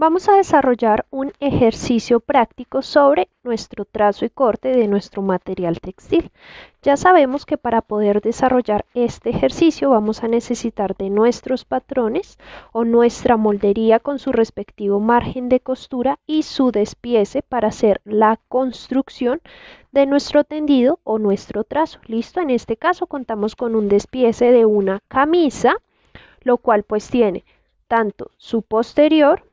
Vamos a desarrollar un ejercicio práctico sobre nuestro trazo y corte de nuestro material textil. Ya sabemos que para poder desarrollar este ejercicio vamos a necesitar de nuestros patrones o nuestra moldería con su respectivo margen de costura y su despiece para hacer la construcción de nuestro tendido o nuestro trazo. Listo, en este caso contamos con un despiece de una camisa, lo cual pues tiene tanto su posterior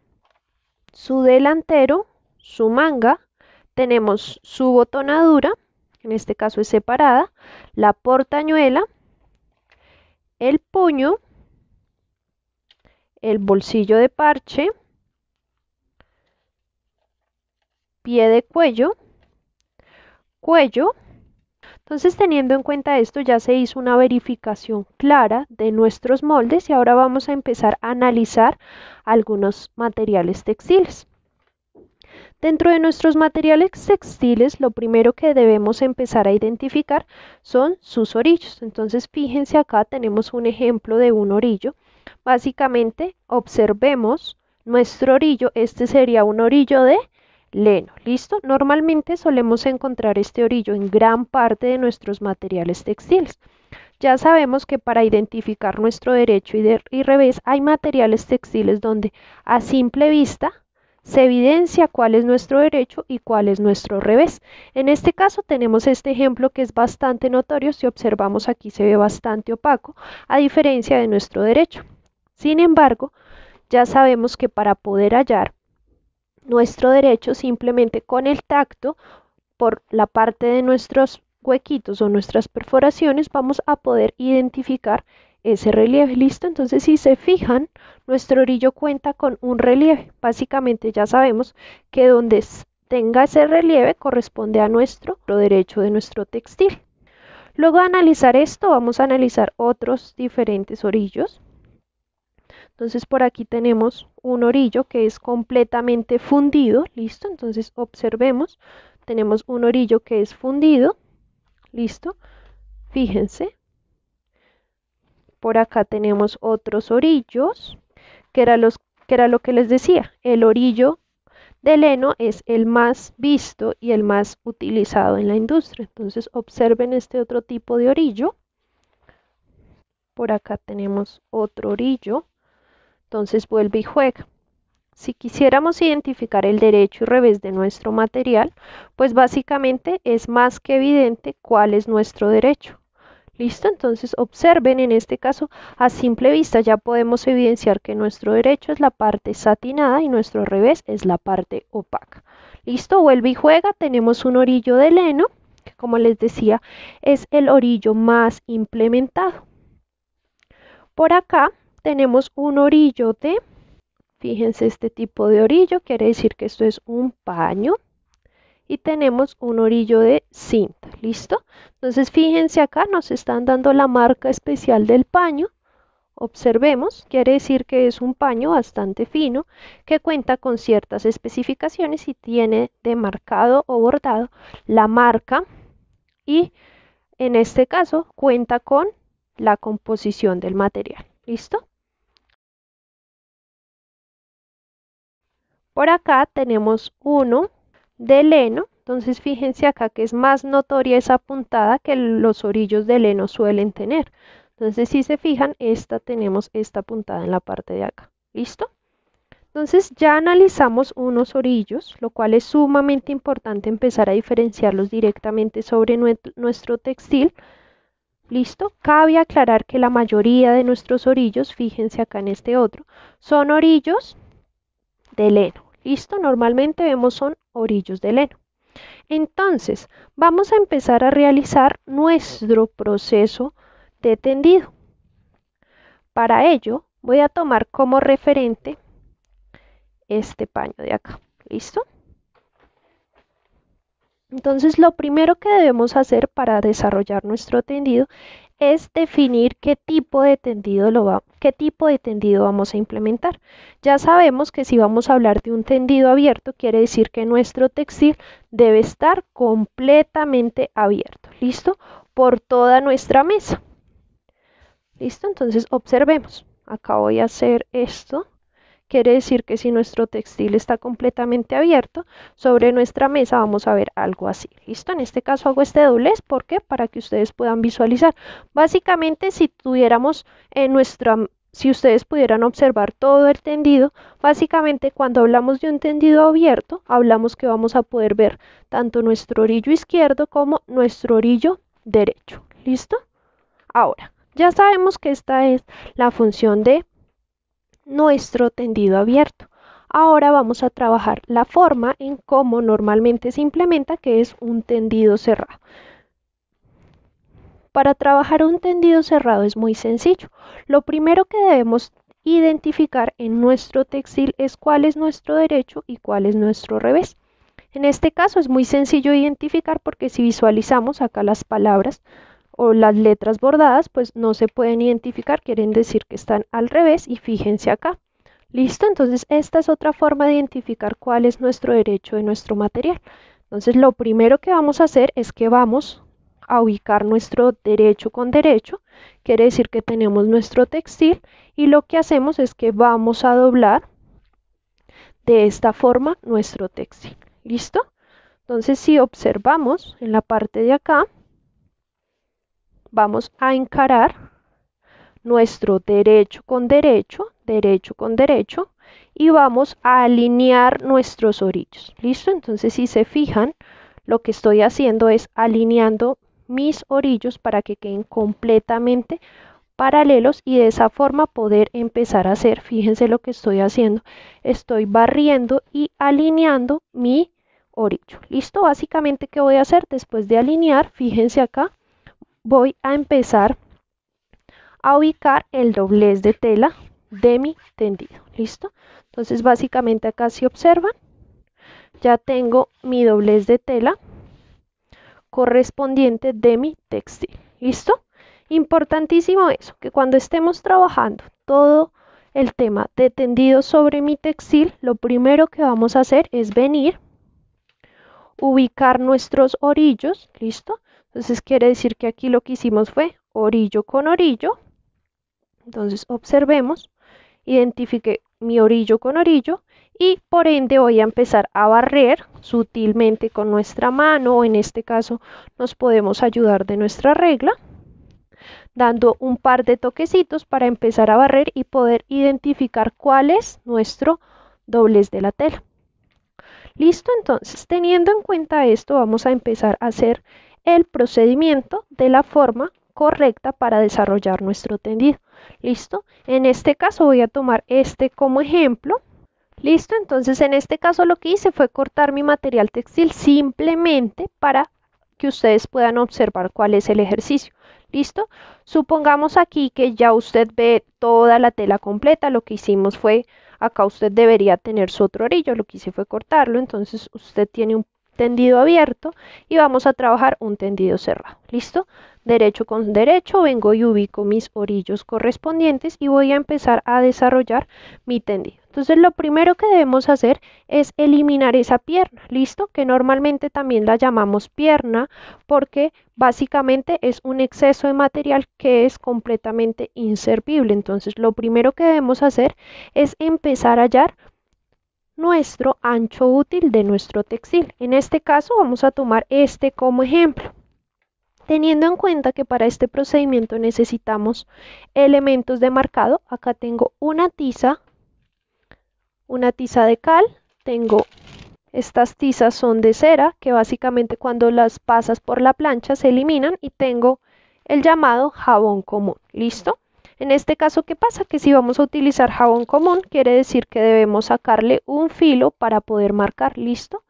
su delantero, su manga, tenemos su botonadura, en este caso es separada, la portañuela, el puño, el bolsillo de parche, pie de cuello, cuello, entonces, teniendo en cuenta esto, ya se hizo una verificación clara de nuestros moldes y ahora vamos a empezar a analizar algunos materiales textiles. Dentro de nuestros materiales textiles, lo primero que debemos empezar a identificar son sus orillos. Entonces, fíjense acá, tenemos un ejemplo de un orillo. Básicamente, observemos nuestro orillo. Este sería un orillo de leno, ¿listo? Normalmente solemos encontrar este orillo en gran parte de nuestros materiales textiles. Ya sabemos que para identificar nuestro derecho y, revés hay materiales textiles donde a simple vista se evidencia cuál es nuestro derecho y cuál es nuestro revés. En este caso tenemos este ejemplo que es bastante notorio, si observamos aquí se ve bastante opaco, a diferencia de nuestro derecho. Sin embargo, ya sabemos que para poder hallar nuestro derecho simplemente con el tacto, por la parte de nuestros huequitos o nuestras perforaciones, vamos a poder identificar ese relieve. Listo, entonces si se fijan, nuestro orillo cuenta con un relieve. Básicamente ya sabemos que donde tenga ese relieve corresponde a nuestro derecho de nuestro textil. Luego de analizar esto, vamos a analizar otros diferentes orillos. Entonces por aquí tenemos un orillo que es completamente fundido, listo, entonces observemos, tenemos un orillo que es fundido, listo, fíjense, por acá tenemos otros orillos, que era, que era lo que les decía, el orillo de heno es el más visto y el más utilizado en la industria. Entonces observen este otro tipo de orillo. Por acá tenemos otro orillo. Entonces vuelve y juega. Si quisiéramos identificar el derecho y revés de nuestro material, pues básicamente es más que evidente cuál es nuestro derecho. ¿Listo? Entonces observen, en este caso, a simple vista ya podemos evidenciar que nuestro derecho es la parte satinada y nuestro revés es la parte opaca. ¿Listo? Vuelve y juega. Tenemos un orillo de leno, que como les decía, es el orillo más implementado. Por acá tenemos un orillo de, fíjense este tipo de orillo, quiere decir que esto es un paño. Y tenemos un orillo de cinta, ¿listo? Entonces fíjense acá, nos están dando la marca especial del paño. Observemos, quiere decir que es un paño bastante fino que cuenta con ciertas especificaciones y tiene demarcado o bordado la marca y en este caso cuenta con la composición del material. ¿Listo? Por acá tenemos uno de leno, entonces fíjense acá que es más notoria esa puntada que los orillos de leno suelen tener. Entonces si se fijan, esta tenemos esta puntada en la parte de acá. ¿Listo? Entonces ya analizamos unos orillos, lo cual es sumamente importante empezar a diferenciarlos directamente sobre nuestro textil. ¿Listo? Cabe aclarar que la mayoría de nuestros orillos, fíjense acá en este otro, son orillos de leno. Listo, normalmente vemos son orillos de leno. Entonces, vamos a empezar a realizar nuestro proceso de tendido. Para ello, voy a tomar como referente este paño de acá. ¿Listo? Entonces, lo primero que debemos hacer para desarrollar nuestro tendido es definir qué tipo de tendido lo qué tipo de tendido vamos a implementar. Ya sabemos que si vamos a hablar de un tendido abierto, quiere decir que nuestro textil debe estar completamente abierto, ¿listo? Por toda nuestra mesa. ¿Listo? Entonces observemos. Acá voy a hacer esto. Quiere decir que si nuestro textil está completamente abierto, sobre nuestra mesa vamos a ver algo así. ¿Listo? En este caso hago este doblez. porque Para que ustedes puedan visualizar. Básicamente, si tuviéramos en nuestra si ustedes pudieran observar todo el tendido, básicamente cuando hablamos de un tendido abierto, hablamos que vamos a poder ver tanto nuestro orillo izquierdo como nuestro orillo derecho. ¿Listo? Ahora, ya sabemos que esta es la función de nuestro tendido abierto. Ahora vamos a trabajar la forma en cómo normalmente se implementa, que es un tendido cerrado. Para trabajar un tendido cerrado es muy sencillo. Lo primero que debemos identificar en nuestro textil es cuál es nuestro derecho y cuál es nuestro revés. En este caso es muy sencillo identificar porque si visualizamos acá las palabras, o las letras bordadas pues no se pueden identificar, quieren decir que están al revés y fíjense acá. Listo, entonces esta es otra forma de identificar cuál es nuestro derecho de nuestro material. Entonces lo primero que vamos a hacer es que vamos a ubicar nuestro derecho con derecho, quiere decir que tenemos nuestro textil y lo que hacemos es que vamos a doblar de esta forma nuestro textil. ¿Listo? Entonces si observamos en la parte de acá, vamos a encarar nuestro derecho con derecho, derecho con derecho, y vamos a alinear nuestros orillos. ¿Listo? Entonces, si se fijan, lo que estoy haciendo es alineando mis orillos para que queden completamente paralelos y de esa forma poder empezar a hacer, fíjense lo que estoy haciendo, estoy barriendo y alineando mi orillo. ¿Listo? Básicamente, ¿qué voy a hacer? Después de alinear, fíjense acá, voy a empezar a ubicar el doblez de tela de mi tendido. ¿Listo? Entonces básicamente acá si observan, ya tengo mi doblez de tela correspondiente de mi textil. ¿Listo? Importantísimo eso, que cuando estemos trabajando todo el tema de tendido sobre mi textil, lo primero que vamos a hacer es venir, ubicar nuestros orillos, ¿listo? Entonces quiere decir que aquí lo que hicimos fue orillo con orillo. Entonces observemos, identifique mi orillo con orillo y por ende voy a empezar a barrer sutilmente con nuestra mano o en este caso nos podemos ayudar de nuestra regla dando un par de toquecitos para empezar a barrer y poder identificar cuál es nuestro doblez de la tela. Listo, entonces teniendo en cuenta esto vamos a empezar a hacer el procedimiento de la forma correcta para desarrollar nuestro tendido. ¿Listo? En este caso voy a tomar este como ejemplo. ¿Listo? Entonces en este caso lo que hice fue cortar mi material textil simplemente para que ustedes puedan observar cuál es el ejercicio. ¿Listo? Supongamos aquí que ya usted ve toda la tela completa, lo que hicimos fue, acá usted debería tener su otro orillo, lo que hice fue cortarlo, entonces usted tiene un tendido abierto y vamos a trabajar un tendido cerrado. ¿Listo? Derecho con derecho vengo y ubico mis orillos correspondientes y voy a empezar a desarrollar mi tendido. Entonces lo primero que debemos hacer es eliminar esa pierna, ¿listo? Que normalmente también la llamamos pierna porque básicamente es un exceso de material que es completamente inservible. Entonces lo primero que debemos hacer es empezar a hallar nuestro ancho útil de nuestro textil. En este caso vamos a tomar este como ejemplo. Teniendo en cuenta que para este procedimiento necesitamos elementos de marcado, acá tengo una tiza, una tiza de cal, tengo estas tizas son de cera, que básicamente cuando las pasas por la plancha se eliminan y tengo el llamado jabón común. ¿Listo? En este caso, ¿qué pasa? Que si vamos a utilizar jabón común, quiere decir que debemos sacarle un filo para poder marcar, ¿listo?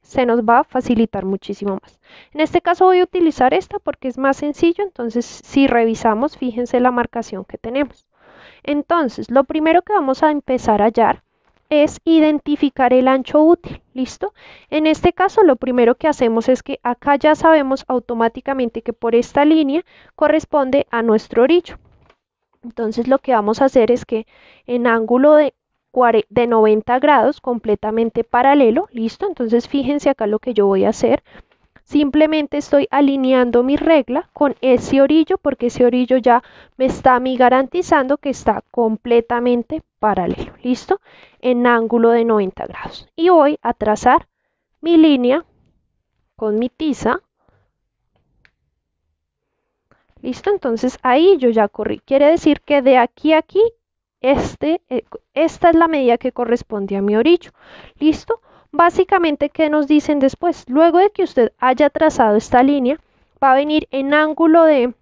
Se nos va a facilitar muchísimo más. En este caso voy a utilizar esta porque es más sencillo, entonces si revisamos, fíjense la marcación que tenemos. Entonces, lo primero que vamos a empezar a hallar es identificar el ancho útil, ¿listo? En este caso lo primero que hacemos es que acá ya sabemos automáticamente que por esta línea corresponde a nuestro orillo. Entonces lo que vamos a hacer es que en ángulo de, 90 grados completamente paralelo, listo, entonces fíjense acá lo que yo voy a hacer, simplemente estoy alineando mi regla con ese orillo porque ese orillo ya me está a garantizando que está completamente paralelo, listo, en ángulo de 90 grados y voy a trazar mi línea con mi tiza ¿Listo? Entonces ahí yo ya corrí. Quiere decir que de aquí a aquí, este, eh, esta es la medida que corresponde a mi orillo. ¿Listo? Básicamente, ¿qué nos dicen después? Luego de que usted haya trazado esta línea, va a venir en ángulo de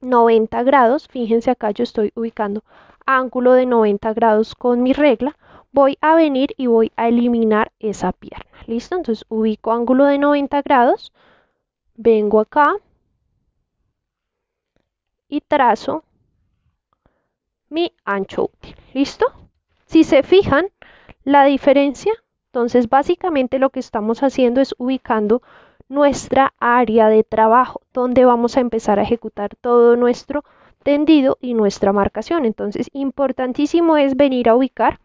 90 grados. Fíjense acá, yo estoy ubicando ángulo de 90 grados con mi regla. Voy a venir y voy a eliminar esa pierna. ¿Listo? Entonces ubico ángulo de 90 grados. Vengo acá, y trazo mi ancho útil. ¿Listo? Si se fijan la diferencia, entonces básicamente lo que estamos haciendo es ubicando nuestra área de trabajo, donde vamos a empezar a ejecutar todo nuestro tendido y nuestra marcación. Entonces, importantísimo es venir a ubicar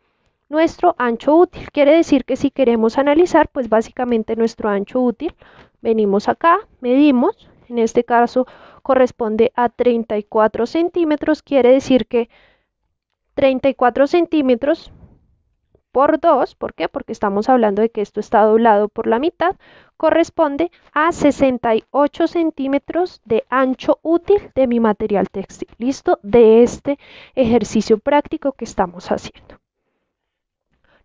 nuestro ancho útil. Quiere decir que si queremos analizar, pues básicamente nuestro ancho útil, venimos acá, medimos, en este caso corresponde a 34 centímetros, quiere decir que 34 centímetros por 2, ¿por qué? Porque estamos hablando de que esto está doblado por la mitad, corresponde a 68 centímetros de ancho útil de mi material textil, listo, de este ejercicio práctico que estamos haciendo.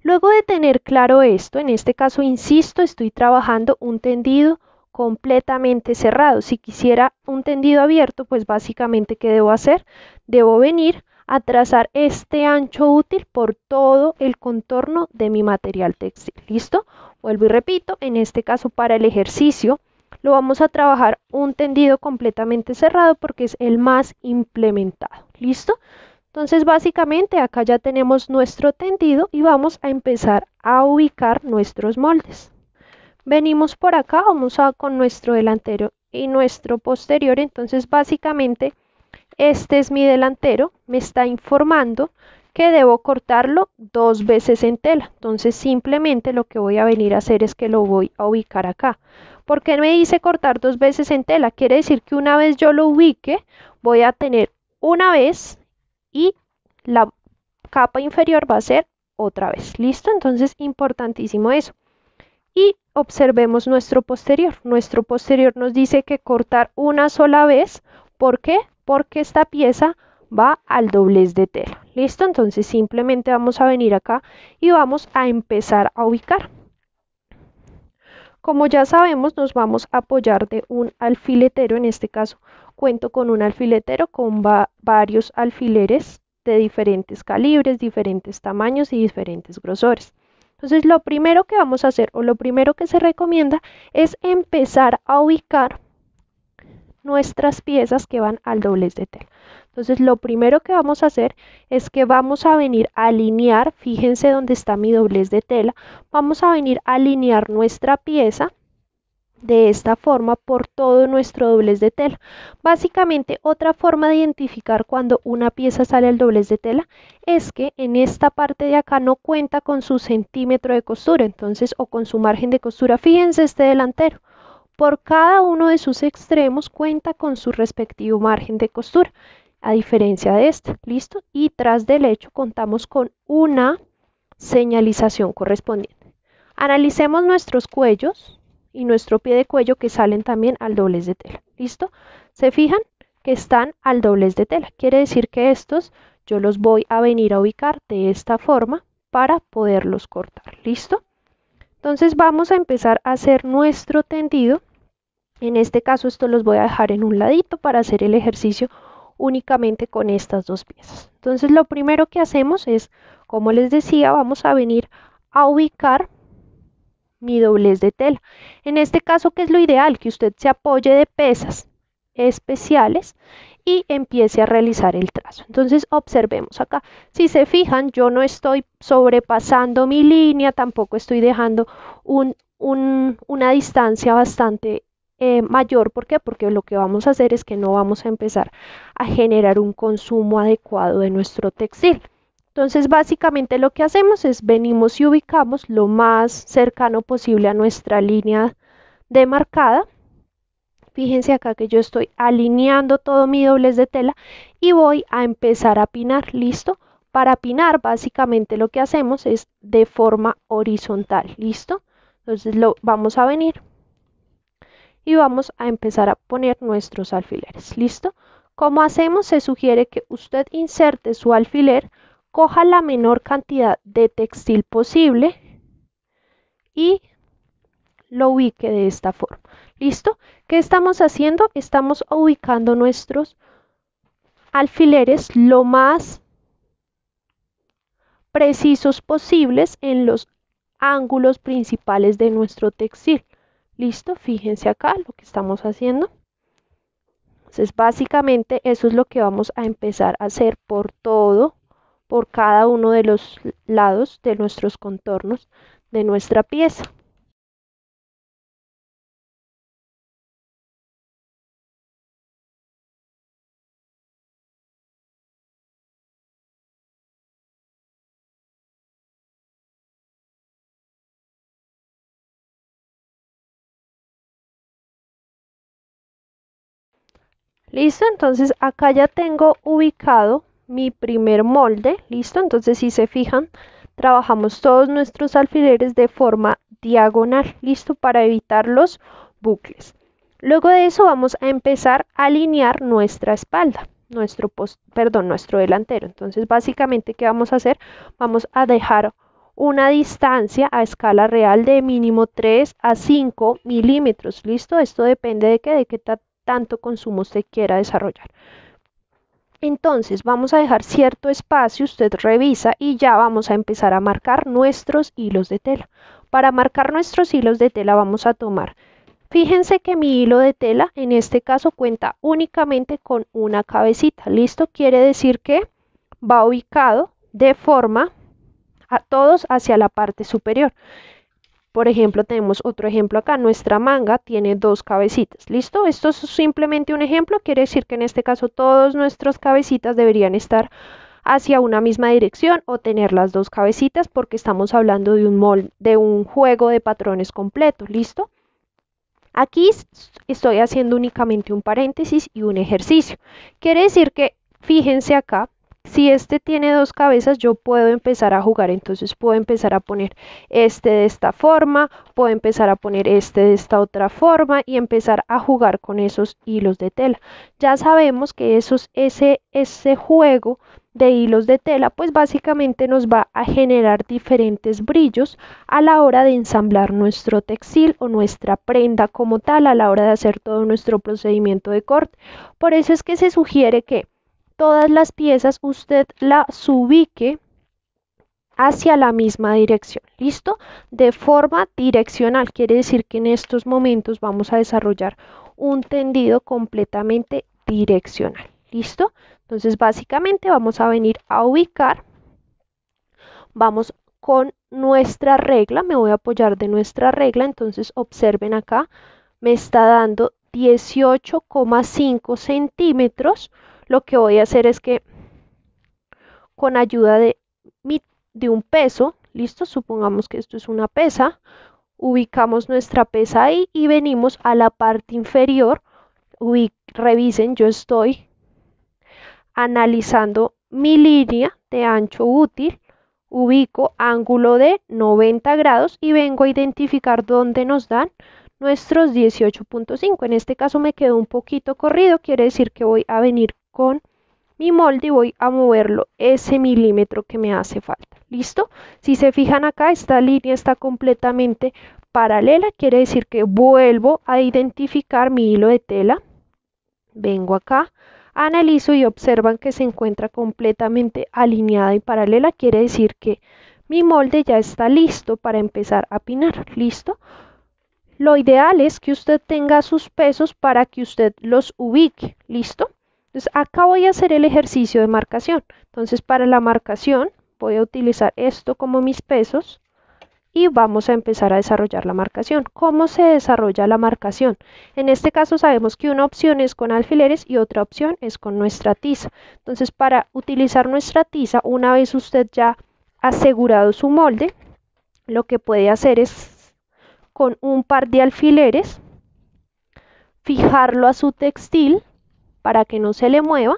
Luego de tener claro esto, en este caso, insisto, estoy trabajando un tendido completamente cerrado. Si quisiera un tendido abierto, pues básicamente, ¿qué debo hacer? Debo venir a trazar este ancho útil por todo el contorno de mi material textil. ¿Listo? Vuelvo y repito, en este caso para el ejercicio, lo vamos a trabajar un tendido completamente cerrado porque es el más implementado. ¿Listo? Entonces, básicamente, acá ya tenemos nuestro tendido y vamos a empezar a ubicar nuestros moldes venimos por acá, vamos a con nuestro delantero y nuestro posterior. Entonces, básicamente, este es mi delantero, me está informando que debo cortarlo dos veces en tela. Entonces, simplemente lo que voy a venir a hacer es que lo voy a ubicar acá. ¿Por qué me dice cortar dos veces en tela? Quiere decir que una vez yo lo ubique, voy a tener una vez y la capa inferior va a ser otra vez. ¿Listo? Entonces, importantísimo eso y observemos nuestro posterior. Nuestro posterior nos dice que cortar una sola vez. ¿Por qué? Porque esta pieza va al doblez de tela. ¿Listo? Entonces simplemente vamos a venir acá y vamos a empezar a ubicar. Como ya sabemos, nos vamos a apoyar de un alfiletero. En este caso, cuento con un alfiletero con varios alfileres de diferentes calibres, diferentes tamaños y diferentes grosores. Entonces, lo primero que vamos a hacer o lo primero que se recomienda es empezar a ubicar nuestras piezas que van al doblez de tela. Entonces, lo primero que vamos a hacer es que vamos a venir a alinear, fíjense dónde está mi doblez de tela, vamos a venir a alinear nuestra pieza de esta forma por todo nuestro doblez de tela. Básicamente, otra forma de identificar cuando una pieza sale al doblez de tela es que en esta parte de acá no cuenta con su centímetro de costura, entonces, o con su margen de costura. Fíjense este delantero. Por cada uno de sus extremos cuenta con su respectivo margen de costura, a diferencia de este, ¿listo? Y tras del hecho contamos con una señalización correspondiente. Analicemos nuestros cuellos y nuestro pie de cuello que salen también al doblez de tela. ¿Listo? ¿Se fijan? que están al doblez de tela. Quiere decir que estos yo los voy a venir a ubicar de esta forma para poderlos cortar. ¿Listo? Entonces vamos a empezar a hacer nuestro tendido. En este caso esto los voy a dejar en un ladito para hacer el ejercicio únicamente con estas dos piezas. Entonces lo primero que hacemos es, como les decía, vamos a venir a ubicar mi doblez de tela. En este caso, ¿qué es lo ideal? Que usted se apoye de pesas especiales y empiece a realizar el trazo. Entonces observemos acá, si se fijan yo no estoy sobrepasando mi línea, tampoco estoy dejando una distancia bastante eh, mayor. ¿Por qué? Porque lo que vamos a hacer es que no vamos a empezar a generar un consumo adecuado de nuestro textil. Entonces, básicamente lo que hacemos es venimos y ubicamos lo más cercano posible a nuestra línea demarcada. Fíjense acá que yo estoy alineando todo mi doblez de tela y voy a empezar a pinar, ¿listo? Para pinar, básicamente lo que hacemos es de forma horizontal, ¿listo? Entonces lo vamos a venir y vamos a empezar a poner nuestros alfileres, ¿listo? Como hacemos? Se sugiere que usted inserte su alfiler coja la menor cantidad de textil posible y lo ubique de esta forma. ¿Listo? ¿Qué estamos haciendo? Estamos ubicando nuestros alfileres lo más precisos posibles en los ángulos principales de nuestro textil. ¿Listo? Fíjense acá lo que estamos haciendo. Entonces, básicamente eso es lo que vamos a empezar a hacer por todo por cada uno de los lados de nuestros contornos de nuestra pieza. Listo, entonces acá ya tengo ubicado mi primer molde, listo, entonces si se fijan, trabajamos todos nuestros alfileres de forma diagonal, listo, para evitar los bucles. Luego de eso vamos a empezar a alinear nuestra espalda, nuestro, post, perdón, nuestro delantero. Entonces básicamente, ¿qué vamos a hacer? Vamos a dejar una distancia a escala real de mínimo 3 a 5 milímetros, listo, esto depende de que, de qué tanto consumo usted quiera desarrollar. Entonces vamos a dejar cierto espacio, usted revisa y ya vamos a empezar a marcar nuestros hilos de tela. Para marcar nuestros hilos de tela vamos a tomar, fíjense que mi hilo de tela en este caso cuenta únicamente con una cabecita, ¿listo? Quiere decir que va ubicado de forma a todos hacia la parte superior. Por ejemplo, tenemos otro ejemplo acá. Nuestra manga tiene dos cabecitas. ¿Listo? Esto es simplemente un ejemplo. Quiere decir que en este caso todos nuestros cabecitas deberían estar hacia una misma dirección o tener las dos cabecitas porque estamos hablando de un, molde, de un juego de patrones completo. ¿Listo? Aquí estoy haciendo únicamente un paréntesis y un ejercicio. Quiere decir que, fíjense acá, si este tiene dos cabezas, yo puedo empezar a jugar. Entonces puedo empezar a poner este de esta forma, puedo empezar a poner este de esta otra forma y empezar a jugar con esos hilos de tela. Ya sabemos que esos, ese, ese juego de hilos de tela, pues básicamente nos va a generar diferentes brillos a la hora de ensamblar nuestro textil o nuestra prenda como tal, a la hora de hacer todo nuestro procedimiento de corte. Por eso es que se sugiere que todas las piezas usted las ubique hacia la misma dirección, ¿listo? De forma direccional, quiere decir que en estos momentos vamos a desarrollar un tendido completamente direccional, ¿listo? Entonces, básicamente vamos a venir a ubicar, vamos con nuestra regla, me voy a apoyar de nuestra regla, entonces observen acá, me está dando 18,5 centímetros, lo que voy a hacer es que con ayuda de, de un peso, listo, supongamos que esto es una pesa, ubicamos nuestra pesa ahí y venimos a la parte inferior, revisen, yo estoy analizando mi línea de ancho útil, ubico ángulo de 90 grados y vengo a identificar dónde nos dan nuestros 18.5. En este caso me quedó un poquito corrido, quiere decir que voy a venir con mi molde y voy a moverlo ese milímetro que me hace falta. ¿Listo? Si se fijan acá, esta línea está completamente paralela, quiere decir que vuelvo a identificar mi hilo de tela. Vengo acá, analizo y observan que se encuentra completamente alineada y paralela, quiere decir que mi molde ya está listo para empezar a pinar. ¿Listo? Lo ideal es que usted tenga sus pesos para que usted los ubique. ¿Listo? Entonces, acá voy a hacer el ejercicio de marcación. Entonces, para la marcación voy a utilizar esto como mis pesos y vamos a empezar a desarrollar la marcación. ¿Cómo se desarrolla la marcación? En este caso sabemos que una opción es con alfileres y otra opción es con nuestra tiza. Entonces para utilizar nuestra tiza, una vez usted ya asegurado su molde, lo que puede hacer es con un par de alfileres, fijarlo a su textil para que no se le mueva.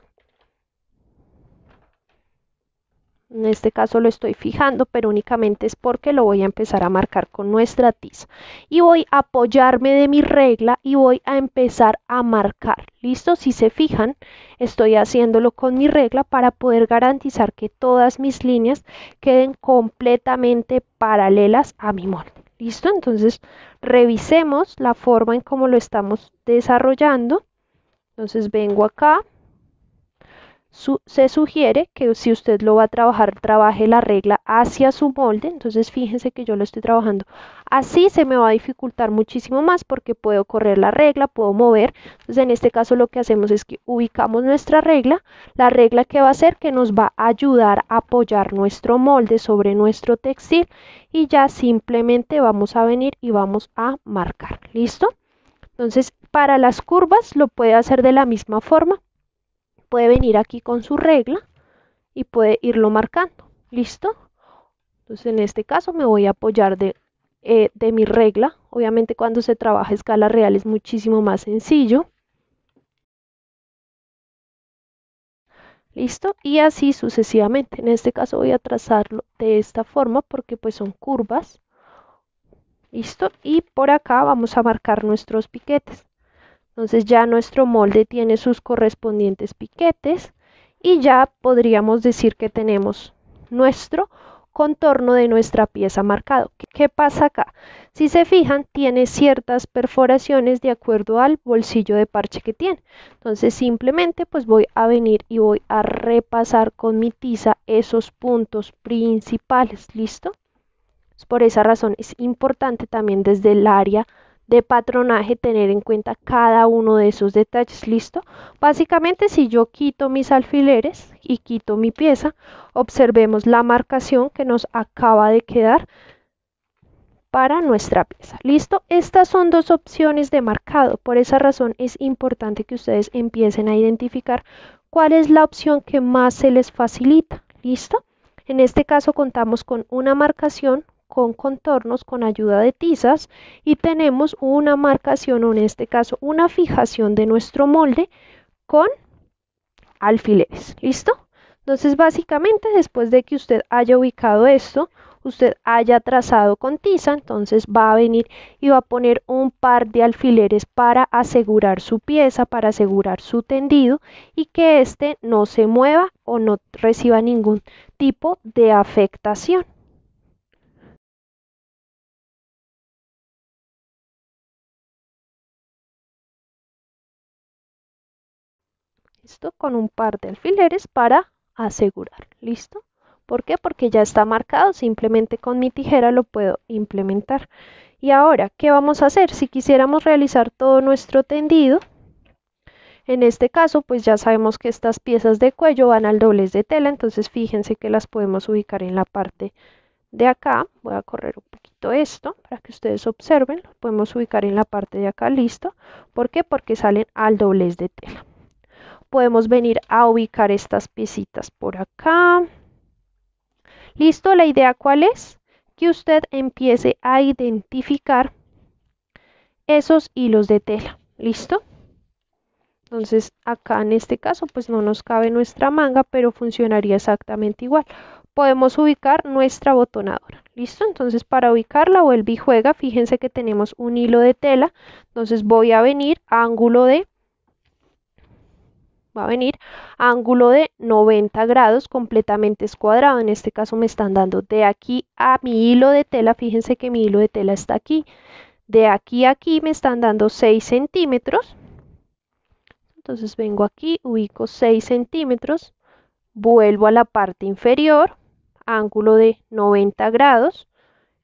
En este caso lo estoy fijando, pero únicamente es porque lo voy a empezar a marcar con nuestra tiza. Y voy a apoyarme de mi regla y voy a empezar a marcar. ¿Listo? Si se fijan, estoy haciéndolo con mi regla para poder garantizar que todas mis líneas queden completamente paralelas a mi molde. ¿Listo? Entonces, revisemos la forma en cómo lo estamos desarrollando. Entonces vengo acá. se sugiere que si usted lo va a trabajar, trabaje la regla hacia su molde. Entonces fíjense que yo lo estoy trabajando. Así se me va a dificultar muchísimo más porque puedo correr la regla, puedo mover. Entonces en este caso lo que hacemos es que ubicamos nuestra regla. La regla que va a ser que nos va a ayudar a apoyar nuestro molde sobre nuestro textil. Y ya simplemente vamos a venir y vamos a marcar. ¿Listo? Entonces, para las curvas lo puede hacer de la misma forma. Puede venir aquí con su regla y puede irlo marcando. ¿Listo? Entonces, en este caso me voy a apoyar de, eh, de mi regla. Obviamente, cuando se trabaja escala real es muchísimo más sencillo. ¿Listo? Y así sucesivamente. En este caso voy a trazarlo de esta forma porque pues son curvas. ¿Listo? Y por acá vamos a marcar nuestros piquetes. Entonces ya nuestro molde tiene sus correspondientes piquetes y ya podríamos decir que tenemos nuestro contorno de nuestra pieza marcado. ¿Qué pasa acá? Si se fijan, tiene ciertas perforaciones de acuerdo al bolsillo de parche que tiene. Entonces simplemente pues voy a venir y voy a repasar con mi tiza esos puntos principales, ¿listo? Por esa razón es importante también desde el área de patronaje tener en cuenta cada uno de esos detalles, ¿listo? Básicamente si yo quito mis alfileres y quito mi pieza, observemos la marcación que nos acaba de quedar para nuestra pieza, ¿listo? Estas son dos opciones de marcado, por esa razón es importante que ustedes empiecen a identificar cuál es la opción que más se les facilita, ¿listo? En este caso contamos con una marcación, con contornos con ayuda de tizas y tenemos una marcación o en este caso una fijación de nuestro molde con alfileres. ¿Listo? Entonces básicamente después de que usted haya ubicado esto, usted haya trazado con tiza, entonces va a venir y va a poner un par de alfileres para asegurar su pieza, para asegurar su tendido y que éste no se mueva o no reciba ningún tipo de afectación. Con un par de alfileres para asegurar, ¿listo? ¿Por qué? Porque ya está marcado, simplemente con mi tijera lo puedo implementar. Y ahora, ¿qué vamos a hacer? Si quisiéramos realizar todo nuestro tendido, en este caso, pues ya sabemos que estas piezas de cuello van al doblez de tela, entonces fíjense que las podemos ubicar en la parte de acá. Voy a correr un poquito esto para que ustedes observen. Lo podemos ubicar en la parte de acá, listo. ¿Por qué? Porque salen al doblez de tela podemos venir a ubicar estas piecitas por acá. ¿Listo? ¿La idea cuál es? Que usted empiece a identificar esos hilos de tela. ¿Listo? Entonces acá en este caso pues no nos cabe nuestra manga, pero funcionaría exactamente igual. Podemos ubicar nuestra botonadora. ¿Listo? Entonces para ubicarla o el bijuega, fíjense que tenemos un hilo de tela. Entonces voy a venir a ángulo de va a venir ángulo de 90 grados completamente escuadrado. En este caso me están dando de aquí a mi hilo de tela, fíjense que mi hilo de tela está aquí. De aquí a aquí me están dando 6 centímetros. Entonces vengo aquí, ubico 6 centímetros, vuelvo a la parte inferior, ángulo de 90 grados.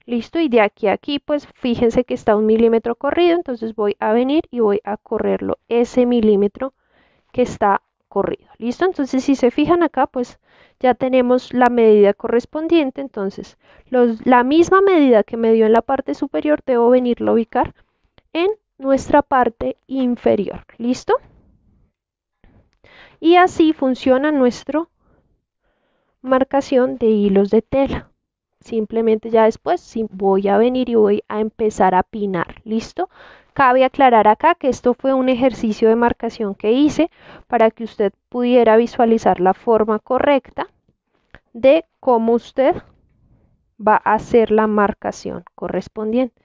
Listo, y de aquí a aquí, pues fíjense que está un milímetro corrido, entonces voy a venir y voy a correrlo ese milímetro que está corrido. ¿Listo? Entonces, si se fijan acá, pues ya tenemos la medida correspondiente. Entonces, la misma medida que me dio en la parte superior, debo venirlo a ubicar en nuestra parte inferior. ¿Listo? Y así funciona nuestra marcación de hilos de tela. Simplemente ya después voy a venir y voy a empezar a pinar. ¿Listo? Cabe aclarar acá que esto fue un ejercicio de marcación que hice para que usted pudiera visualizar la forma correcta de cómo usted va a hacer la marcación correspondiente.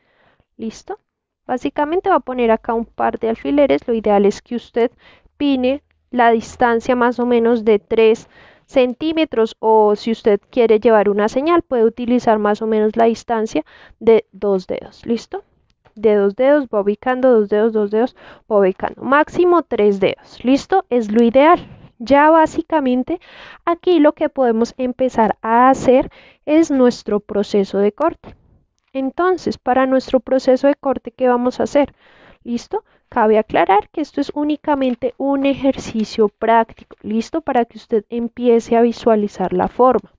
¿Listo? Básicamente va a poner acá un par de alfileres. Lo ideal es que usted pine la distancia más o menos de 3 centímetros o si usted quiere llevar una señal puede utilizar más o menos la distancia de dos dedos. ¿Listo? de dos dedos, va ubicando, dos dedos, dos dedos, va ubicando. Máximo tres dedos, ¿listo? Es lo ideal. Ya básicamente aquí lo que podemos empezar a hacer es nuestro proceso de corte. Entonces, para nuestro proceso de corte, ¿qué vamos a hacer? ¿Listo? Cabe aclarar que esto es únicamente un ejercicio práctico, ¿listo? Para que usted empiece a visualizar la forma.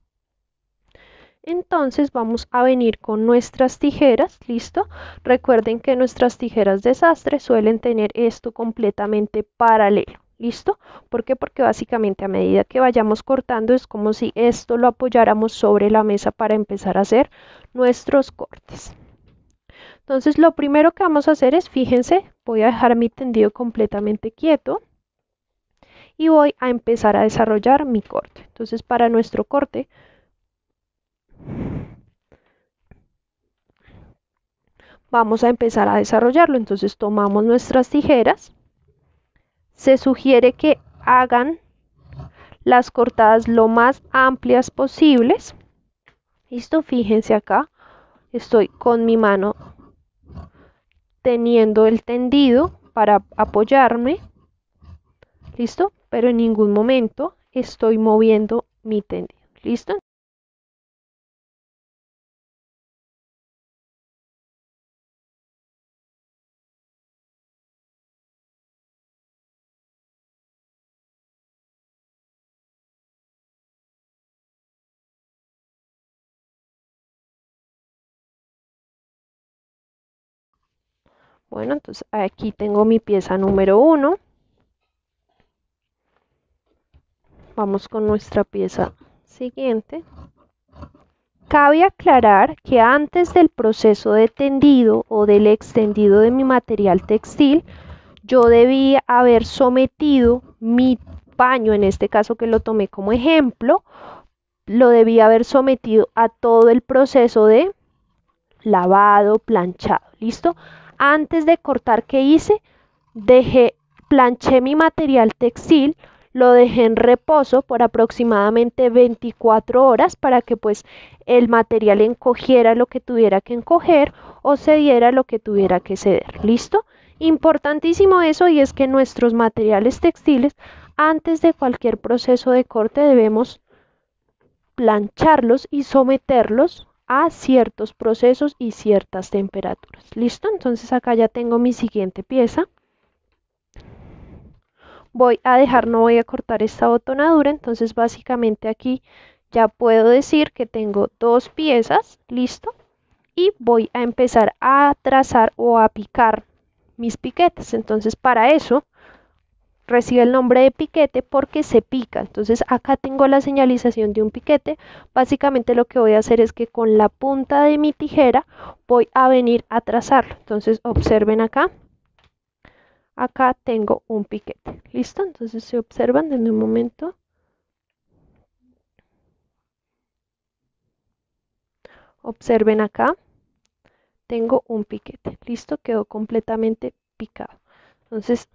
Entonces vamos a venir con nuestras tijeras, ¿listo? Recuerden que nuestras tijeras de sastre suelen tener esto completamente paralelo, ¿listo? ¿Por qué? Porque básicamente a medida que vayamos cortando es como si esto lo apoyáramos sobre la mesa para empezar a hacer nuestros cortes. Entonces lo primero que vamos a hacer es, fíjense, voy a dejar mi tendido completamente quieto y voy a empezar a desarrollar mi corte. Entonces para nuestro corte Vamos a empezar a desarrollarlo. Entonces tomamos nuestras tijeras. Se sugiere que hagan las cortadas lo más amplias posibles. Listo, fíjense acá. Estoy con mi mano teniendo el tendido para apoyarme. ¿Listo? Pero en ningún momento estoy moviendo mi tendido. ¿Listo? Bueno, entonces aquí tengo mi pieza número uno. Vamos con nuestra pieza siguiente. Cabe aclarar que antes del proceso de tendido o del extendido de mi material textil, yo debía haber sometido mi paño, en este caso que lo tomé como ejemplo, lo debía haber sometido a todo el proceso de lavado, planchado, ¿listo? Antes de cortar, ¿qué hice? Dejé, planché mi material textil, lo dejé en reposo por aproximadamente 24 horas para que pues el material encogiera lo que tuviera que encoger o cediera lo que tuviera que ceder. ¿Listo? Importantísimo eso y es que nuestros materiales textiles antes de cualquier proceso de corte debemos plancharlos y someterlos a ciertos procesos y ciertas temperaturas. ¿Listo? Entonces acá ya tengo mi siguiente pieza. Voy a dejar, no voy a cortar esta botonadura, entonces básicamente aquí ya puedo decir que tengo dos piezas, ¿listo? Y voy a empezar a trazar o a picar mis piquetes. Entonces para eso recibe el nombre de piquete porque se pica. Entonces acá tengo la señalización de un piquete. Básicamente lo que voy a hacer es que con la punta de mi tijera voy a venir a trazarlo. Entonces observen acá. Acá tengo un piquete. ¿Listo? Entonces se observan en un momento. Observen acá. Tengo un piquete. ¿Listo? Quedó completamente picado. Entonces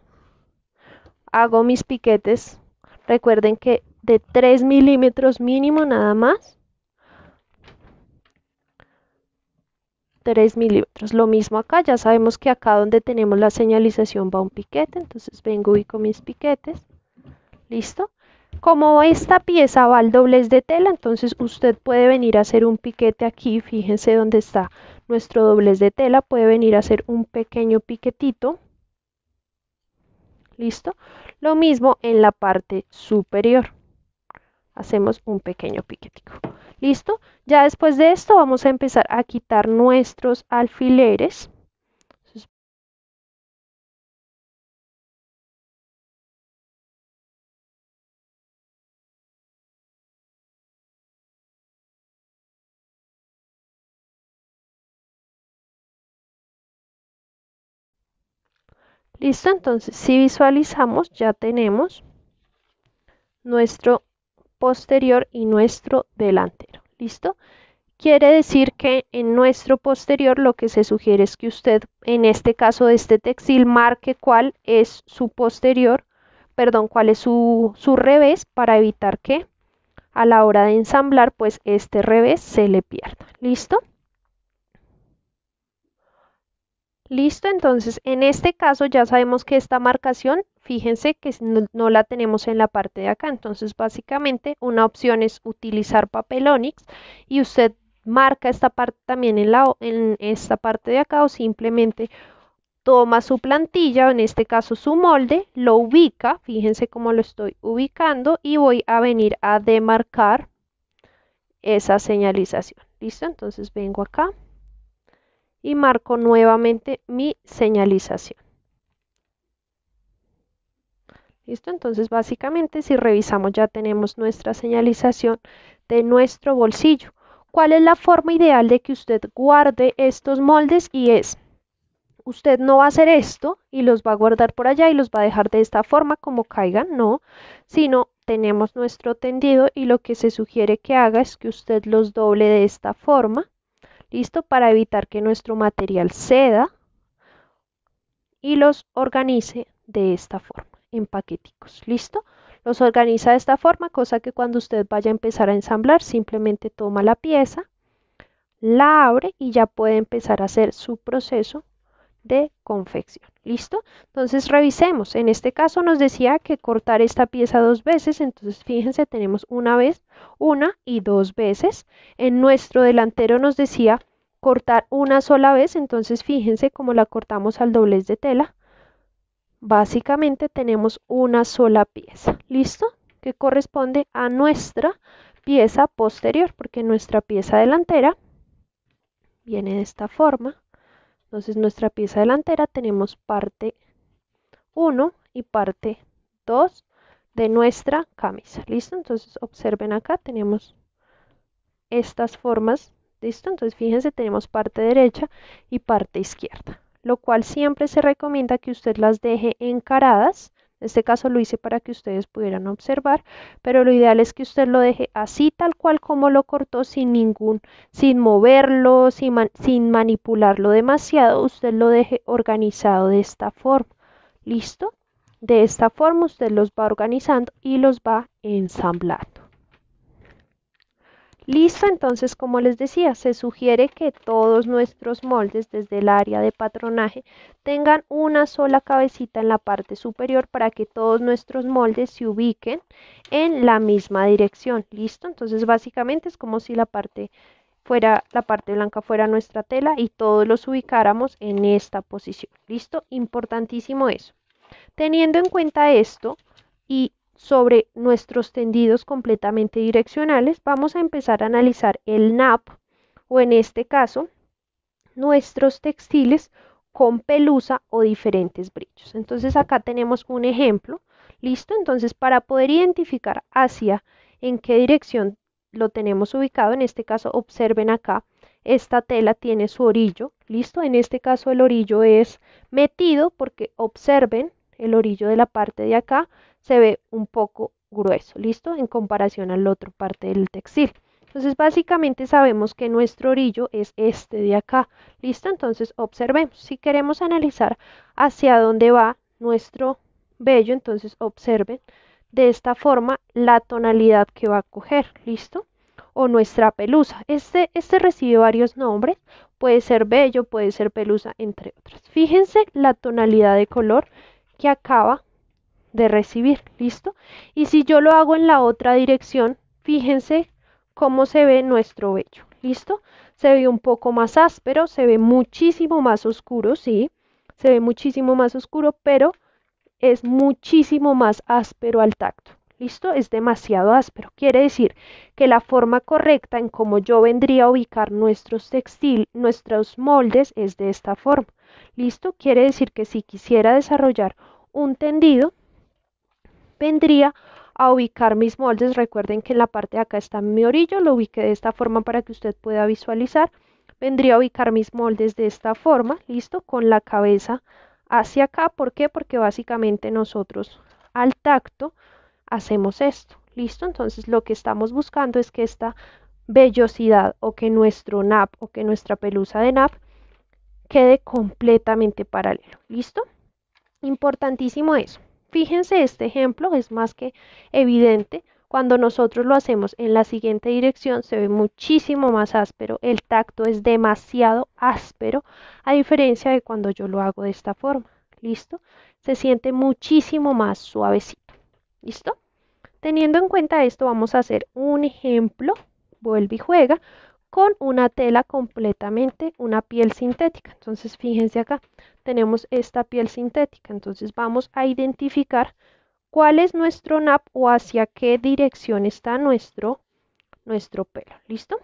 hago mis piquetes, recuerden que de 3 milímetros mínimo nada más. 3 milímetros. Lo mismo acá, ya sabemos que acá donde tenemos la señalización va un piquete, entonces vengo y con mis piquetes. ¿Listo? Como esta pieza va al doblez de tela, entonces usted puede venir a hacer un piquete aquí, fíjense dónde está nuestro doblez de tela, puede venir a hacer un pequeño piquetito ¿Listo? Lo mismo en la parte superior. Hacemos un pequeño piquetico. ¿Listo? Ya después de esto vamos a empezar a quitar nuestros alfileres. Listo, entonces si visualizamos ya tenemos nuestro posterior y nuestro delantero. ¿Listo? Quiere decir que en nuestro posterior lo que se sugiere es que usted, en este caso de este textil, marque cuál es su posterior, perdón, cuál es su, su revés para evitar que a la hora de ensamblar, pues este revés se le pierda. ¿Listo? Listo, entonces en este caso ya sabemos que esta marcación, fíjense que no, la tenemos en la parte de acá, entonces básicamente una opción es utilizar papel y usted marca esta parte también en, la, en esta parte de acá o simplemente toma su plantilla, en este caso su molde, lo ubica, fíjense cómo lo estoy ubicando y voy a venir a demarcar esa señalización. ¿Listo? Entonces vengo acá y marco nuevamente mi señalización. ¿Listo? Entonces, básicamente, si revisamos, ya tenemos nuestra señalización de nuestro bolsillo. ¿Cuál es la forma ideal de que usted guarde estos moldes? Y es, usted no va a hacer esto y los va a guardar por allá y los va a dejar de esta forma como caigan, no, sino tenemos nuestro tendido y lo que se sugiere que haga es que usted los doble de esta forma ¿Listo? Para evitar que nuestro material ceda y los organice de esta forma, en paqueticos. ¿Listo? Los organiza de esta forma, cosa que cuando usted vaya a empezar a ensamblar, simplemente toma la pieza, la abre y ya puede empezar a hacer su proceso de confección. ¿Listo? Entonces revisemos. En este caso nos decía que cortar esta pieza dos veces, entonces fíjense, tenemos una vez, una y dos veces. En nuestro delantero nos decía cortar una sola vez, entonces fíjense cómo la cortamos al doblez de tela. Básicamente tenemos una sola pieza, ¿listo? Que corresponde a nuestra pieza posterior, porque nuestra pieza delantera viene de esta forma. Entonces nuestra pieza delantera tenemos parte 1 y parte 2 de nuestra camisa. ¿Listo? Entonces observen acá, tenemos estas formas. ¿Listo? Entonces fíjense, tenemos parte derecha y parte izquierda. Lo cual siempre se recomienda que usted las deje encaradas en este caso lo hice para que ustedes pudieran observar, pero lo ideal es que usted lo deje así tal cual como lo cortó sin ningún, sin moverlo, sin, sin manipularlo demasiado, usted lo deje organizado de esta forma. ¿Listo? De esta forma usted los va organizando y los va ensamblando. Listo, entonces como les decía, se sugiere que todos nuestros moldes desde el área de patronaje tengan una sola cabecita en la parte superior para que todos nuestros moldes se ubiquen en la misma dirección. Listo, entonces básicamente es como si la parte fuera la parte blanca fuera nuestra tela y todos los ubicáramos en esta posición. Listo, importantísimo eso. Teniendo en cuenta esto y sobre nuestros tendidos completamente direccionales, vamos a empezar a analizar el NAP o en este caso nuestros textiles con pelusa o diferentes brillos. Entonces acá tenemos un ejemplo, ¿listo? Entonces para poder identificar hacia en qué dirección lo tenemos ubicado, en este caso observen acá, esta tela tiene su orillo, ¿listo? En este caso el orillo es metido porque observen el orillo de la parte de acá se ve un poco grueso, ¿listo? En comparación al otro parte del textil. Entonces, básicamente sabemos que nuestro orillo es este de acá, ¿listo? Entonces, observemos. Si queremos analizar hacia dónde va nuestro vello, entonces observen de esta forma la tonalidad que va a coger, ¿listo? O nuestra pelusa. Este, este recibe varios nombres, puede ser vello, puede ser pelusa, entre otras. Fíjense la tonalidad de color que acaba de recibir, ¿listo? Y si yo lo hago en la otra dirección, fíjense cómo se ve nuestro vello, ¿listo? Se ve un poco más áspero, se ve muchísimo más oscuro, ¿sí? Se ve muchísimo más oscuro, pero es muchísimo más áspero al tacto. ¿Listo? Es demasiado áspero. Quiere decir que la forma correcta en cómo yo vendría a ubicar nuestros textil, nuestros moldes es de esta forma. ¿Listo? Quiere decir que si quisiera desarrollar un tendido, vendría a ubicar mis moldes. Recuerden que en la parte de acá está mi orillo, lo ubiqué de esta forma para que usted pueda visualizar. Vendría a ubicar mis moldes de esta forma, listo, con la cabeza hacia acá. ¿Por qué? Porque básicamente nosotros al tacto hacemos esto, listo. Entonces lo que estamos buscando es que esta vellosidad o que nuestro nap o que nuestra pelusa de nap quede completamente paralelo, listo. Importantísimo eso. Fíjense, este ejemplo es más que evidente. Cuando nosotros lo hacemos en la siguiente dirección se ve muchísimo más áspero, el tacto es demasiado áspero, a diferencia de cuando yo lo hago de esta forma. ¿Listo? Se siente muchísimo más suavecito. ¿Listo? Teniendo en cuenta esto, vamos a hacer un ejemplo, vuelve y juega, con una tela completamente, una piel sintética. Entonces, fíjense acá, tenemos esta piel sintética. Entonces, vamos a identificar cuál es nuestro nap o hacia qué dirección está nuestro, nuestro pelo. ¿Listo?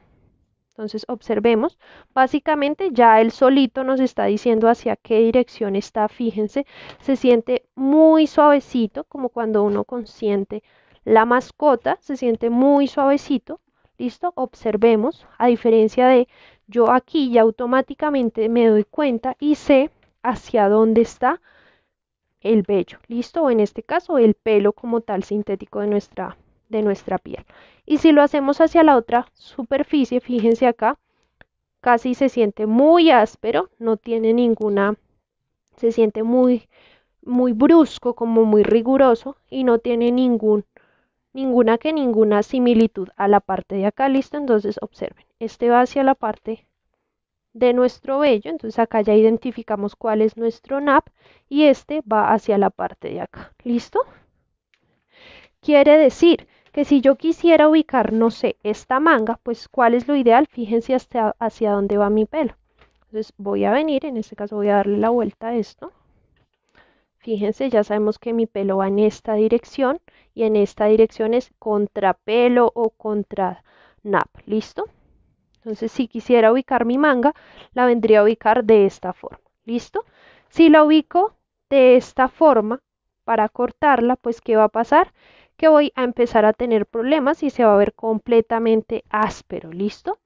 Entonces, observemos, básicamente ya el solito nos está diciendo hacia qué dirección está, fíjense, se siente muy suavecito, como cuando uno consiente la mascota, se siente muy suavecito, ¿Listo? Observemos, a diferencia de yo aquí ya automáticamente me doy cuenta y sé hacia dónde está el vello, ¿listo? O en este caso el pelo como tal sintético de nuestra, de nuestra piel. Y si lo hacemos hacia la otra superficie, fíjense acá, casi se siente muy áspero, no tiene ninguna, se siente muy, muy brusco, como muy riguroso y no tiene ningún ninguna que ninguna similitud a la parte de acá, listo, entonces observen, este va hacia la parte de nuestro vello, entonces acá ya identificamos cuál es nuestro NAP y este va hacia la parte de acá, listo. Quiere decir que si yo quisiera ubicar, no sé, esta manga, pues cuál es lo ideal, fíjense hasta hacia dónde va mi pelo. Entonces voy a venir, en este caso voy a darle la vuelta a esto, Fíjense, ya sabemos que mi pelo va en esta dirección y en esta dirección es contrapelo o contra nap, ¿listo? Entonces, si quisiera ubicar mi manga, la vendría a ubicar de esta forma, ¿listo? Si la ubico de esta forma para cortarla, pues ¿qué va a pasar? Que voy a empezar a tener problemas y se va a ver completamente áspero, ¿listo?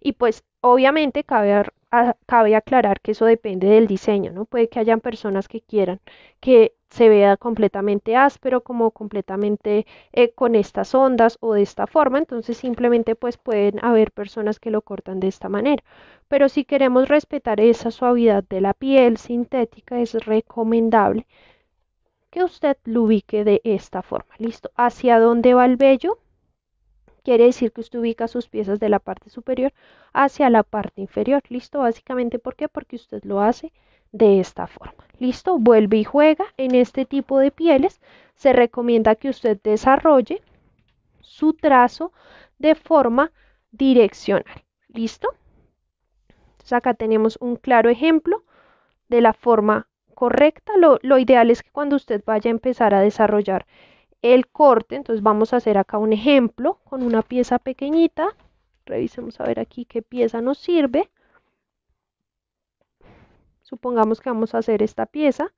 Y pues obviamente cabe cabe aclarar que eso depende del diseño, ¿no? Puede que hayan personas que quieran que se vea completamente áspero, como completamente eh, con estas ondas o de esta forma, entonces simplemente pues pueden haber personas que lo cortan de esta manera. Pero si queremos respetar esa suavidad de la piel sintética, es recomendable que usted lo ubique de esta forma, ¿listo? ¿Hacia dónde va el vello? quiere decir que usted ubica sus piezas de la parte superior hacia la parte inferior. ¿Listo? Básicamente, ¿por qué? Porque usted lo hace de esta forma. ¿Listo? Vuelve y juega. En este tipo de pieles se recomienda que usted desarrolle su trazo de forma direccional. ¿Listo? Entonces acá tenemos un claro ejemplo de la forma correcta. Lo, lo ideal es que cuando usted vaya a empezar a desarrollar el corte. Entonces vamos a hacer acá un ejemplo con una pieza pequeñita. Revisemos a ver aquí qué pieza nos sirve. Supongamos que vamos a hacer esta pieza.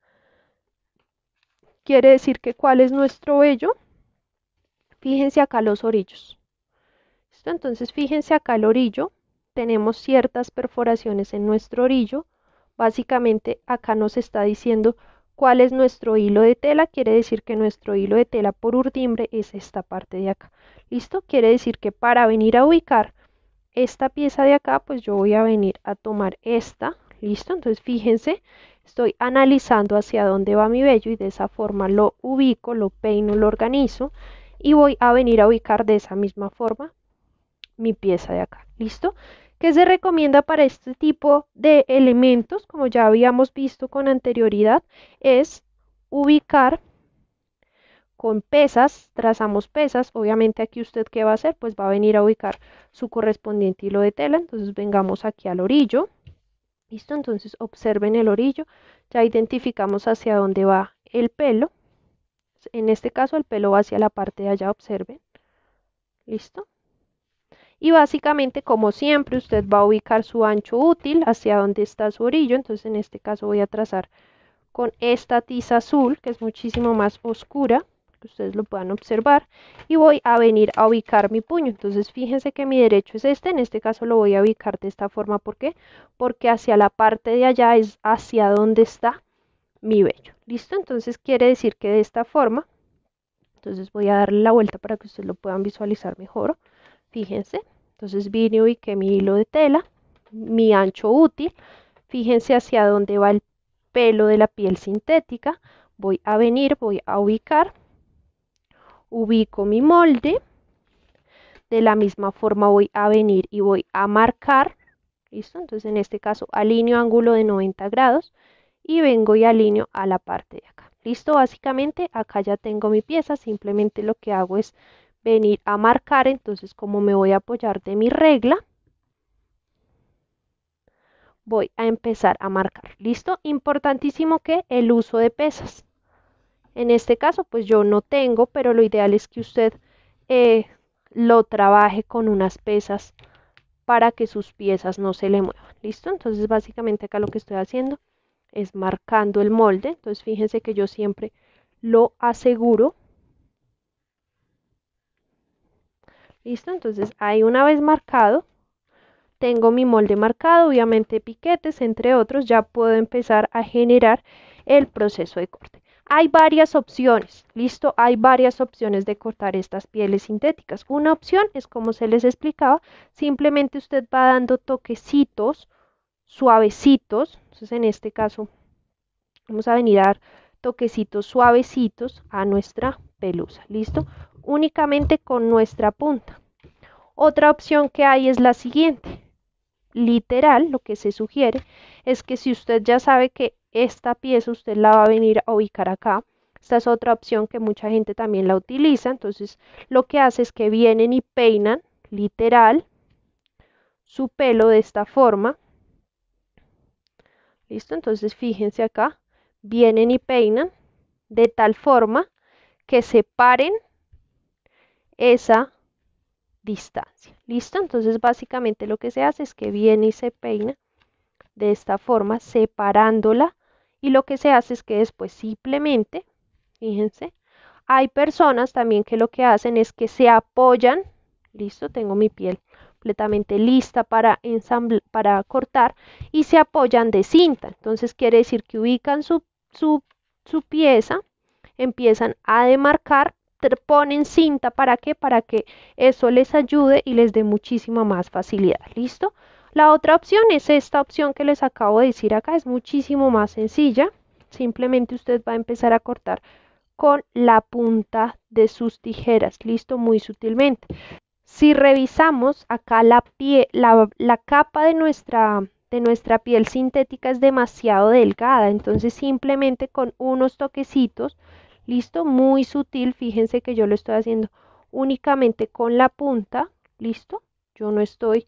Quiere decir que cuál es nuestro vello. Fíjense acá los orillos. Entonces fíjense acá el orillo. Tenemos ciertas perforaciones en nuestro orillo. Básicamente acá nos está diciendo cuál es nuestro hilo de tela, quiere decir que nuestro hilo de tela por urdimbre es esta parte de acá. ¿Listo? Quiere decir que para venir a ubicar esta pieza de acá, pues yo voy a venir a tomar esta, ¿listo? Entonces fíjense, estoy analizando hacia dónde va mi vello y de esa forma lo ubico, lo peino, lo organizo y voy a venir a ubicar de esa misma forma mi pieza de acá, ¿listo? ¿Qué se recomienda para este tipo de elementos, como ya habíamos visto con anterioridad, es ubicar con pesas, trazamos pesas, obviamente aquí usted qué va a hacer, pues va a venir a ubicar su correspondiente hilo de tela, entonces vengamos aquí al orillo, listo, entonces observen el orillo, ya identificamos hacia dónde va el pelo, en este caso el pelo va hacia la parte de allá, observen, listo, y básicamente como siempre usted va a ubicar su ancho útil hacia donde está su orillo, entonces en este caso voy a trazar con esta tiza azul que es muchísimo más oscura que ustedes lo puedan observar y voy a venir a ubicar mi puño entonces fíjense que mi derecho es este en este caso lo voy a ubicar de esta forma ¿por qué? porque hacia la parte de allá es hacia donde está mi vello listo entonces quiere decir que de esta forma entonces voy a darle la vuelta para que ustedes lo puedan visualizar mejor fíjense entonces vine, ubiqué mi hilo de tela, mi ancho útil, fíjense hacia dónde va el pelo de la piel sintética, voy a venir, voy a ubicar, ubico mi molde, de la misma forma voy a venir y voy a marcar, ¿listo? Entonces en este caso alineo ángulo de 90 grados y vengo y alineo a la parte de acá. ¿Listo? Básicamente acá ya tengo mi pieza, simplemente lo que hago es venir a marcar, entonces como me voy a apoyar de mi regla, voy a empezar a marcar. ¿Listo? Importantísimo que el uso de pesas. En este caso, pues yo no tengo, pero lo ideal es que usted eh, lo trabaje con unas pesas para que sus piezas no se le muevan. ¿Listo? Entonces, básicamente acá lo que estoy haciendo es marcando el molde. Entonces, fíjense que yo siempre lo aseguro ¿Listo? Entonces ahí una vez marcado, tengo mi molde marcado, obviamente piquetes, entre otros, ya puedo empezar a generar el proceso de corte. Hay varias opciones, listo, hay varias opciones de cortar estas pieles sintéticas. Una opción es como se les explicaba, simplemente usted va dando toquecitos suavecitos, entonces en este caso vamos a venir a dar toquecitos suavecitos a nuestra pelusa, ¿listo? Únicamente con nuestra punta. Otra opción que hay es la siguiente. Literal, lo que se sugiere es que si usted ya sabe que esta pieza usted la va a venir a ubicar acá, esta es otra opción que mucha gente también la utiliza, entonces lo que hace es que vienen y peinan literal su pelo de esta forma. ¿Listo? Entonces fíjense acá, vienen y peinan de tal forma que separen esa distancia. ¿Listo? Entonces básicamente lo que se hace es que viene y se peina de esta forma, separándola. Y lo que se hace es que después simplemente, fíjense, hay personas también que lo que hacen es que se apoyan. Listo, tengo mi piel completamente lista para, para cortar y se apoyan de cinta. Entonces quiere decir que ubican su, su, su pieza empiezan a demarcar, ponen cinta, ¿para qué? Para que eso les ayude y les dé muchísima más facilidad, ¿listo? La otra opción es esta opción que les acabo de decir acá, es muchísimo más sencilla, simplemente usted va a empezar a cortar con la punta de sus tijeras, listo, muy sutilmente. Si revisamos acá la, pie, la, la capa de nuestra de nuestra piel sintética es demasiado delgada, entonces simplemente con unos toquecitos, listo, muy sutil, fíjense que yo lo estoy haciendo únicamente con la punta, listo, yo no estoy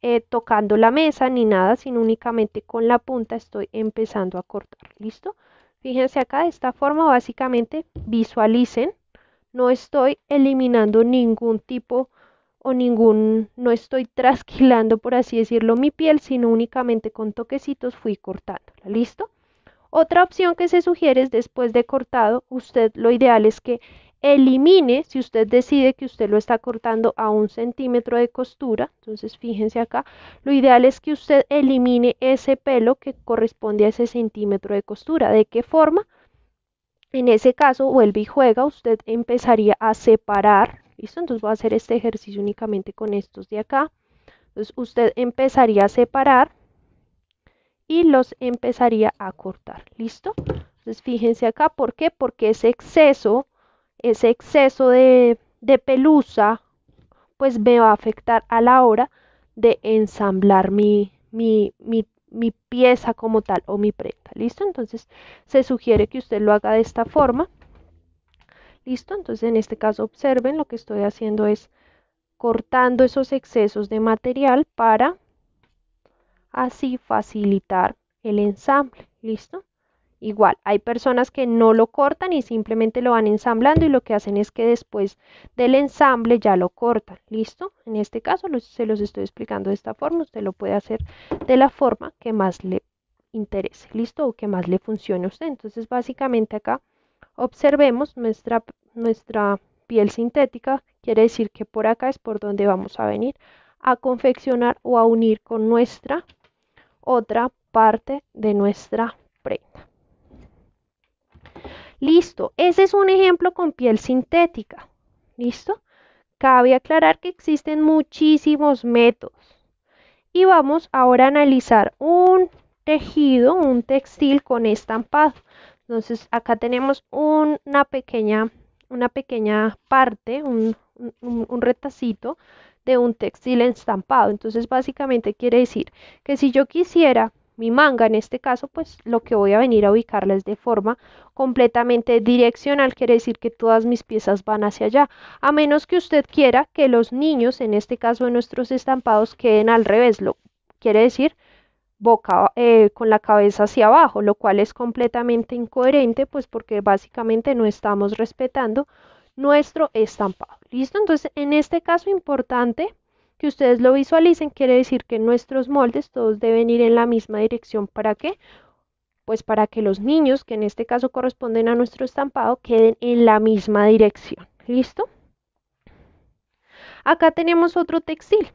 eh, tocando la mesa ni nada, sino únicamente con la punta estoy empezando a cortar, listo. Fíjense acá de esta forma básicamente visualicen, no estoy eliminando ningún tipo o ningún, no estoy trasquilando, por así decirlo, mi piel, sino únicamente con toquecitos fui ¿la ¿listo? Otra opción que se sugiere es después de cortado, usted lo ideal es que elimine, si usted decide que usted lo está cortando a un centímetro de costura, entonces fíjense acá, lo ideal es que usted elimine ese pelo que corresponde a ese centímetro de costura. ¿De qué forma? En ese caso, vuelve y juega, usted empezaría a separar ¿Listo? Entonces voy a hacer este ejercicio únicamente con estos de acá. Entonces usted empezaría a separar y los empezaría a cortar. ¿Listo? Entonces fíjense acá, ¿por qué? Porque ese exceso, ese exceso de, pelusa, pues me va a afectar a la hora de ensamblar mi, mi, mi pieza como tal o mi prenda. ¿Listo? Entonces se sugiere que usted lo haga de esta forma. ¿Listo? Entonces en este caso observen lo que estoy haciendo es cortando esos excesos de material para así facilitar el ensamble. ¿Listo? Igual, hay personas que no lo cortan y simplemente lo van ensamblando y lo que hacen es que después del ensamble ya lo cortan. ¿Listo? En este caso se los estoy explicando de esta forma. Usted lo puede hacer de la forma que más le interese. ¿Listo? O que más le funcione a usted. Entonces básicamente acá Observemos nuestra, nuestra piel sintética, quiere decir que por acá es por donde vamos a venir a confeccionar o a unir con nuestra otra parte de nuestra prenda. Listo, ese es un ejemplo con piel sintética. ¿Listo? Cabe aclarar que existen muchísimos métodos. Y vamos ahora a analizar un tejido, un textil con estampado. Entonces acá tenemos una pequeña, una pequeña parte, un, retacito de un textil estampado. Entonces básicamente quiere decir que si yo quisiera mi manga en este caso, pues lo que voy a venir a ubicarla es de forma completamente direccional, quiere decir que todas mis piezas van hacia allá, a menos que usted quiera que los niños, en este caso de nuestros estampados, queden al revés, lo quiere decir boca eh, con la cabeza hacia abajo, lo cual es completamente incoherente, pues porque básicamente no estamos respetando nuestro estampado. ¿Listo? Entonces, en este caso importante que ustedes lo visualicen, quiere decir que nuestros moldes todos deben ir en la misma dirección. ¿Para qué? Pues para que los niños, que en este caso corresponden a nuestro estampado, queden en la misma dirección. ¿Listo? Acá tenemos otro textil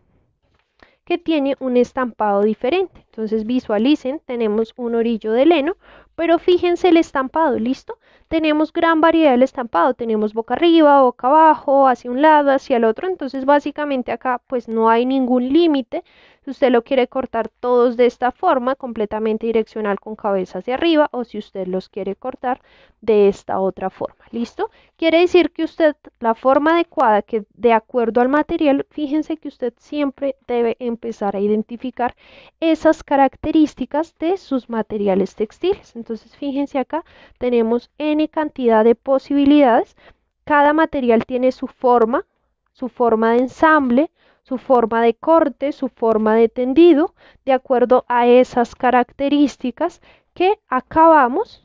que tiene un estampado diferente. Entonces visualicen, tenemos un orillo de leno, pero fíjense el estampado, ¿listo? Tenemos gran variedad del estampado, tenemos boca arriba, boca abajo, hacia un lado, hacia el otro, entonces básicamente acá pues no hay ningún límite, si usted lo quiere cortar todos de esta forma, completamente direccional con cabeza hacia arriba, o si usted los quiere cortar de esta otra forma. ¿Listo? Quiere decir que usted, la forma adecuada, que de acuerdo al material, fíjense que usted siempre debe empezar a identificar esas características de sus materiales textiles. Entonces, fíjense acá, tenemos N cantidad de posibilidades. Cada material tiene su forma, su forma de ensamble, su forma de corte, su forma de tendido, de acuerdo a esas características que acabamos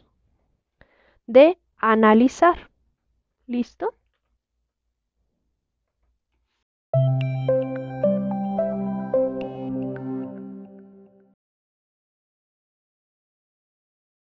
de analizar. ¿Listo?